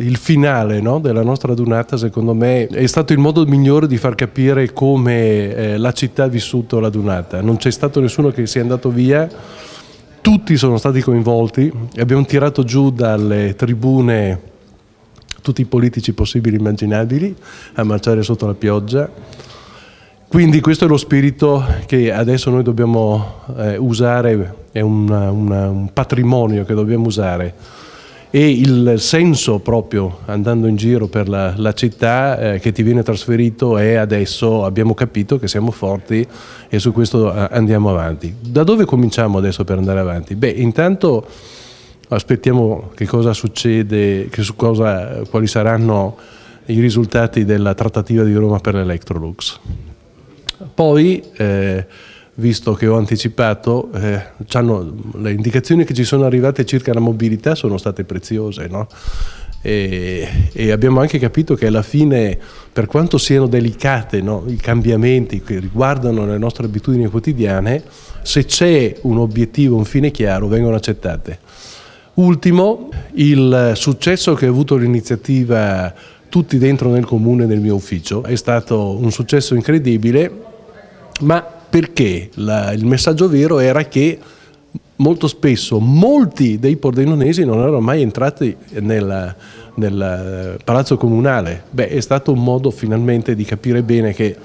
il finale no, della nostra adunata secondo me è stato il modo migliore di far capire come eh, la città ha vissuto la l'adunata. Non c'è stato nessuno che sia andato via, tutti sono stati coinvolti, abbiamo tirato giù dalle tribune tutti i politici possibili e immaginabili a marciare sotto la pioggia. Quindi questo è lo spirito che adesso noi dobbiamo eh, usare, è una, una, un patrimonio che dobbiamo usare e il senso proprio andando in giro per la, la città eh, che ti viene trasferito è adesso abbiamo capito che siamo forti e su questo eh, andiamo avanti. Da dove cominciamo adesso per andare avanti? Beh, intanto aspettiamo che cosa succede, che su cosa, quali saranno i risultati della trattativa di Roma per l'Electrolux. Poi eh, visto che ho anticipato, eh, le indicazioni che ci sono arrivate circa la mobilità sono state preziose. No? E, e, abbiamo anche capito che alla fine, per quanto siano delicate no, i cambiamenti che riguardano le nostre abitudini quotidiane, se c'è un obiettivo, un fine chiaro, vengono accettate. Ultimo, il successo che ha avuto l'iniziativa Tutti dentro nel comune nel mio ufficio è stato un successo incredibile, ma perché la, il messaggio vero era che molto spesso molti dei pordenonesi non erano mai entrati nel, nel eh, palazzo comunale. Beh, è stato un modo finalmente di capire bene che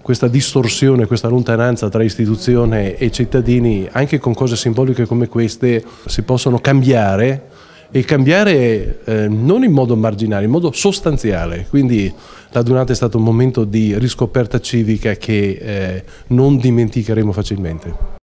questa distorsione, questa lontananza tra istituzione e cittadini, anche con cose simboliche come queste, si possono cambiare e cambiare eh, non in modo marginale, in modo sostanziale. Quindi la Dunata è stato un momento di riscoperta civica che eh, non dimenticheremo facilmente.